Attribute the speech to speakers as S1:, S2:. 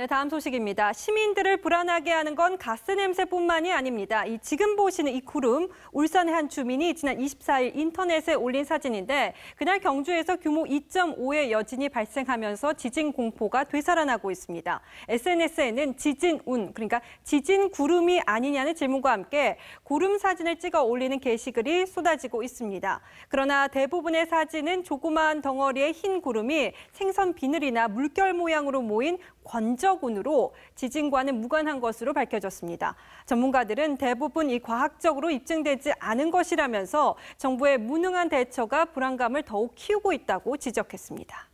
S1: 네, 다음 소식입니다. 시민들을 불안하게 하는 건 가스 냄새뿐만이 아닙니다. 이 지금 보시는 이 구름, 울산의 한 주민이 지난 24일 인터넷에 올린 사진인데 그날 경주에서 규모 2.5의 여진이 발생하면서 지진 공포가 되살아나고 있습니다. SNS에는 지진운, 그러니까 지진 구름이 아니냐는 질문과 함께 구름 사진을 찍어 올리는 게시글이 쏟아지고 있습니다. 그러나 대부분의 사진은 조그마한 덩어리의 흰 구름이 생선 비늘이나 물결 모양으로 모인 권조 흔적운으로 지진과는 무관한 것으로 밝혀졌습니다. 전문가들은 대부분 이 과학적으로 입증되지 않은 것이라면서 정부의 무능한 대처가 불안감을 더욱 키우고 있다고 지적했습니다.